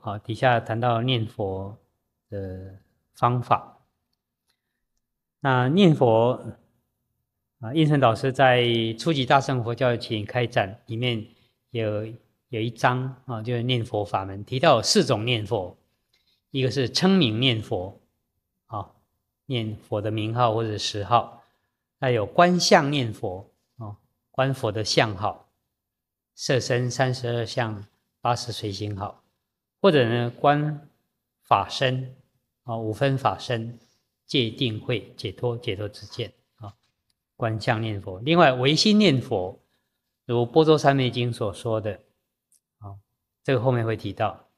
好，底下谈到念佛的方法。那念佛啊，印顺导师在《初级大乘佛教》请开展里面有有一章啊，就是念佛法门，提到四种念佛，一个是称名念佛，啊，念佛的名号或者实号；还有观相念佛，哦，观佛的相号，色身三十二相，八十随心好。或者呢，观法身啊，五分法身界定会解脱，解脱之见啊，观相念佛。另外，唯心念佛，如《波州三昧经》所说的啊，这个后面会提到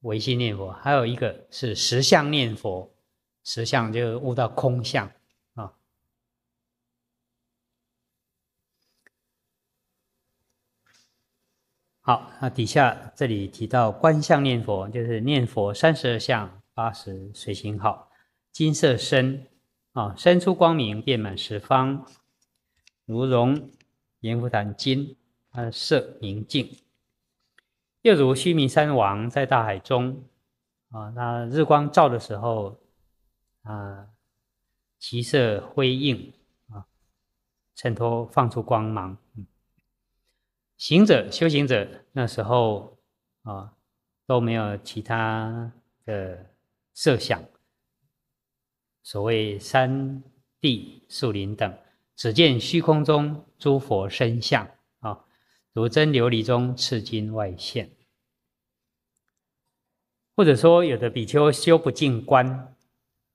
唯心念佛。还有一个是实相念佛，实相就是悟到空相。好，那底下这里提到观相念佛，就是念佛三十二相八十随行好，金色身啊，身出光明，遍满十方，如容阎浮檀金啊色明净，又如须弥山王在大海中啊，那日光照的时候啊，其色辉映啊，衬托放出光芒，嗯。行者、修行者那时候啊，都没有其他的设想，所谓山地、树林等，只见虚空中诸佛身相啊，如真琉璃中赤金外现。或者说，有的比丘修不进观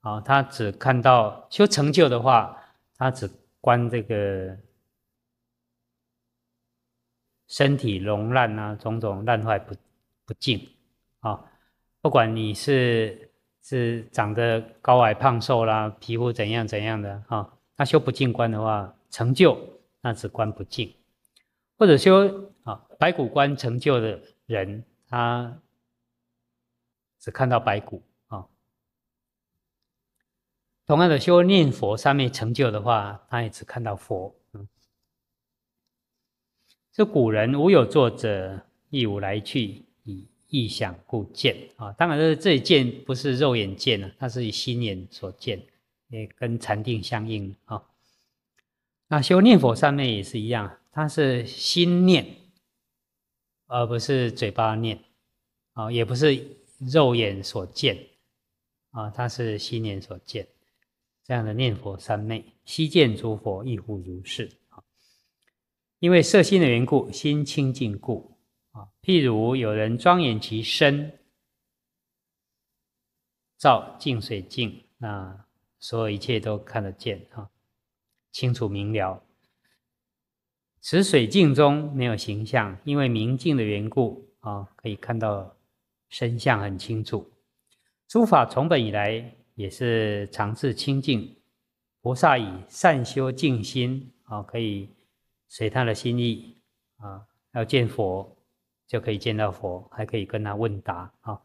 啊，他只看到修成就的话，他只观这个。身体溶烂啊，种种烂坏不不净啊，不管你是是长得高矮胖瘦啦，皮肤怎样怎样的啊，那修不净观的话，成就那只观不净，或者修啊白骨观成就的人，他只看到白骨啊。同样的修念佛上面成就的话，他也只看到佛。这古人无有作者，亦无来去，以意想故见啊。当然，是这一见不是肉眼见了，它是以心眼所见，也跟禅定相应啊。那修念佛三昧也是一样，它是心念，而不是嘴巴念啊，也不是肉眼所见啊，它是心眼所见这样的念佛三昧，悉见诸佛亦复如是。因为色心的缘故，心清净故啊。譬如有人庄严其身，照净水镜，那所有一切都看得见啊，清楚明了。此水镜中没有形象，因为明镜的缘故啊，可以看到身相很清楚。诸法从本以来也是常自清净，菩萨以善修净心啊，可以。随他的心意啊，要见佛就可以见到佛，还可以跟他问答啊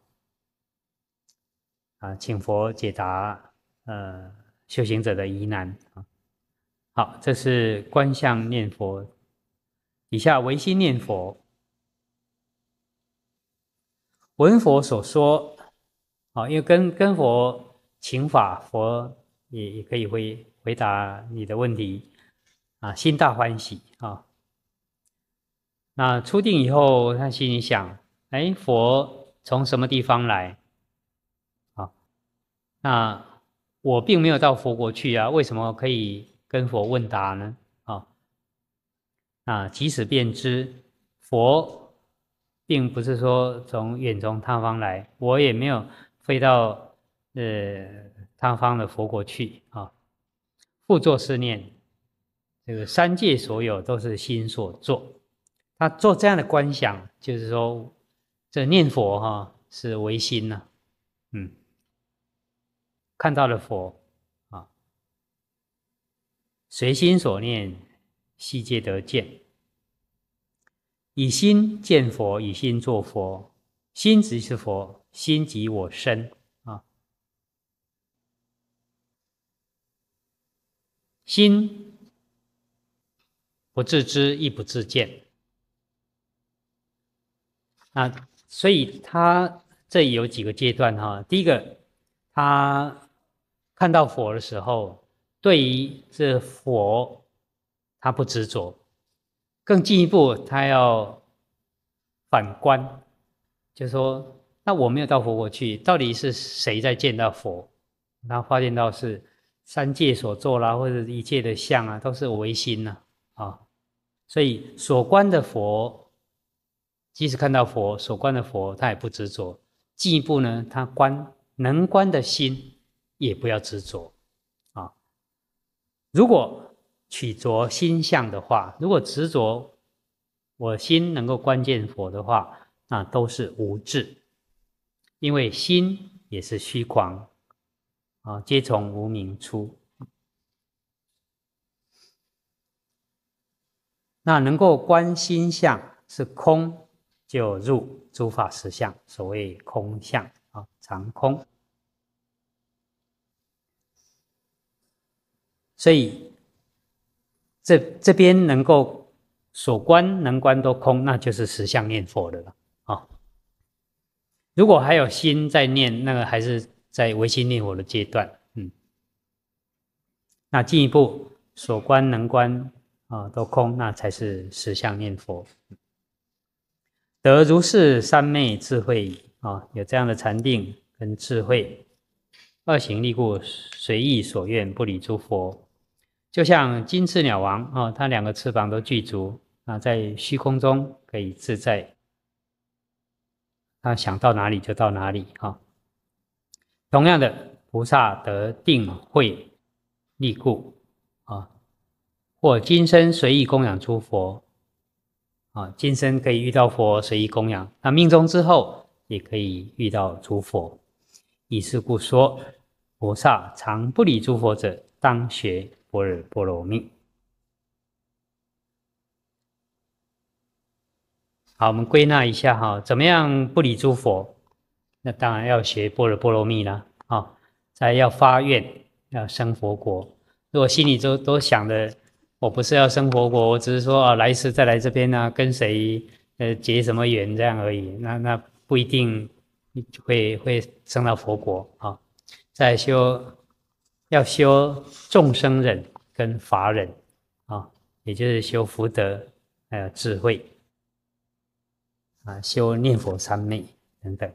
啊，请佛解答呃修行者的疑难啊。好，这是观相念佛，以下唯心念佛，闻佛所说啊，因为跟跟佛请法，佛也也可以回回答你的问题。啊，心大欢喜啊！那出定以后，他心里想：哎，佛从什么地方来？啊，那我并没有到佛国去啊，为什么可以跟佛问答呢？啊，啊，即使便知佛，并不是说从远从他方来，我也没有飞到呃他方的佛国去啊，复作思念。这个三界所有都是心所作，他做这样的观想，就是说，这念佛哈是唯心呐，嗯，看到了佛啊，随心所念，悉皆得见。以心见佛，以心作佛，心即是佛，心即我身啊，心。不自知亦不自见啊，所以他这有几个阶段哈。第一个，他看到佛的时候，对于这佛他不执着。更进一步，他要反观，就说：那我没有到佛国去，到底是谁在见到佛？他发现到是三界所作啦，或者一切的相啊，都是唯心呐啊。所以所观的佛，即使看到佛所观的佛，他也不执着。进一步呢，他观能观的心也不要执着。啊，如果取着心相的话，如果执着我心能够观见佛的话，那都是无智，因为心也是虚狂啊，皆从无明出。那能够观心相是空，就入诸法实相，所谓空相啊，常空。所以这这边能够所观能观都空，那就是实相念佛的了啊。如果还有心在念，那个还是在唯心念佛的阶段。嗯，那进一步所观能观。啊，都空，那才是实相念佛，得如是三昧智慧啊，有这样的禅定跟智慧，二行力故，随意所愿，不离诸佛。就像金翅鸟王啊，它两个翅膀都具足啊，在虚空中可以自在，它想到哪里就到哪里啊。同样的，菩萨得定慧力故。或今生随意供养诸佛，啊，今生可以遇到佛随意供养，那命中之后也可以遇到诸佛，以是故说，菩萨常不离诸佛者，当学般若波罗蜜。好，我们归纳一下哈，怎么样不离诸佛？那当然要学般若波罗蜜啦，啊，再要发愿要生佛国，如果心里都都想着。我不是要生佛国，我只是说啊，来世再来这边呢，跟谁呃结什么缘这样而已。那那不一定会会升到佛国啊。再修要修众生忍跟法忍啊，也就是修福德还有智慧啊，修念佛三昧等等。